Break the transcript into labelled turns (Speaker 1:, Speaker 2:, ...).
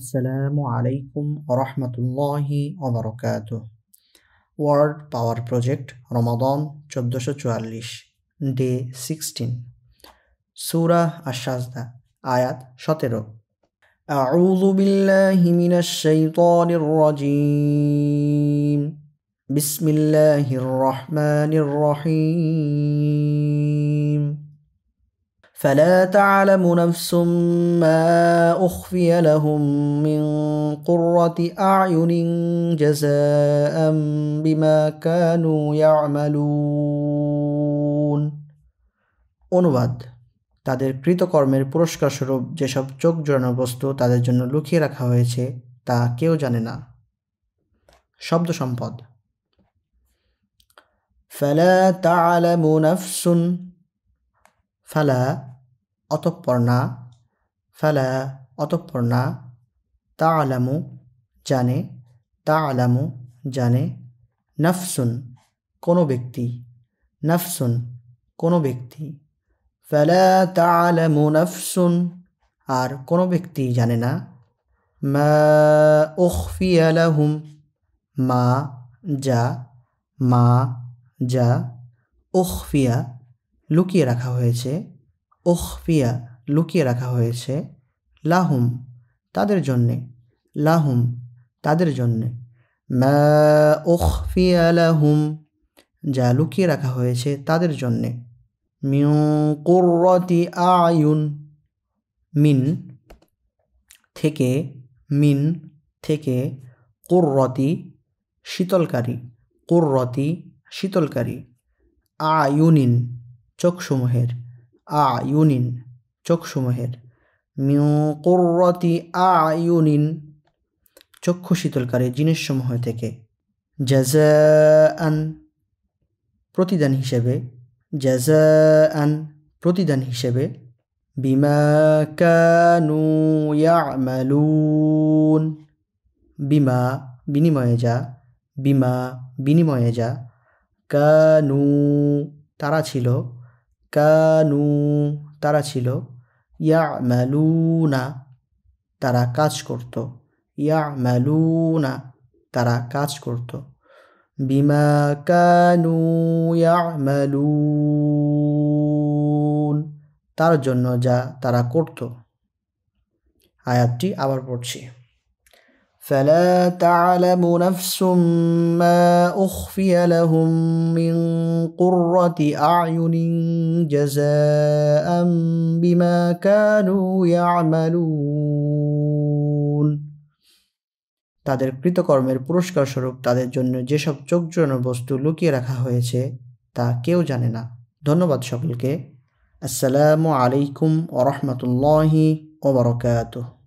Speaker 1: আসসালামু আলাইকুম রহমতুল্লাহি অবরকাত ওয়ার্ল্ড পাওয়ার প্রজেক্ট রমাদন চোদ্দশো চুয়াল্লিশ ডে সিক্সটিন সুরাহ আশাজদা আয়াত সতেরো أعوذ بالله من الشيطان الرجيم بسم الله الرحمن الرحيم فلا تعلم نفس ما أخفي لهم من قرة أعين جزاء بما كانوا يعملون অনুবাদ তাদের কৃতকর্মের পুরস্কারস্বরূপ যেসব চোখ জোড়ানো বস্তু তাদের জন্য লুকিয়ে রাখা হয়েছে তা কেউ জানে না শব্দ সম্পদ তা تعلم نفس ফালা অতঃপর না ফালা অতঃপর না তা আলামু জানে তা আলামু জানে নাফসুন কোনো ব্যক্তি নাফসুন কোনো ব্যক্তি ফালা তা আলামু নাফসুন আর কোনো ব্যক্তি জানে না মা উখফি মা যা মা যা উখফিয়া লুকিয়ে রাখা হয়েছে ওহফিয়া লুকিয়ে রাখা হয়েছে লাহুম তাদের জন্যে লাহুম তাদের জন্যে মা ওহফিয়া লাহুম যা লুকিয়ে রাখা হয়েছে তাদের জন্যে মিউ আয়ুন মিন থেকে মিন থেকে কোররতি শীতলকারী কোররতি শীতলকারী আয়ুনিন চোখসমূহের আ ইউনিন চোখসমূহের মিউকুরতি আ ইউনিন চক্ষু শীতলকারী জিনিসসমূহ থেকে আন প্রতিদান হিসেবে আন প্রতিদান হিসেবে বিমা কানু ইয়ামালুন বিমা বিনিময়ে যা বিমা বিনিময়ে যা কানু তারা ছিল কানু তারা ছিল ইয়া ম্যালুনা তারা কাজ করত ইয়া ম্যালুনা তারা কাজ করত বিমা কানু ইয়া তার জন্য যা তারা করত আয়াতটি আবার পড়ছি فلا تعلم نفس ما اخفي لهم من قره اعين جزاء بما كانوا يعملون তাদের কৃতকর্মের পুরস্কার স্বরূপ তাদের জন্য যেসব চোখজোড়ানো বস্তু লুকিয়ে রাখা হয়েছে তা কেউ জানে না ধন্যবাদ সকলকে আসসালামু আলাইকুম ওরহমতুল্লাহি ওবরকাত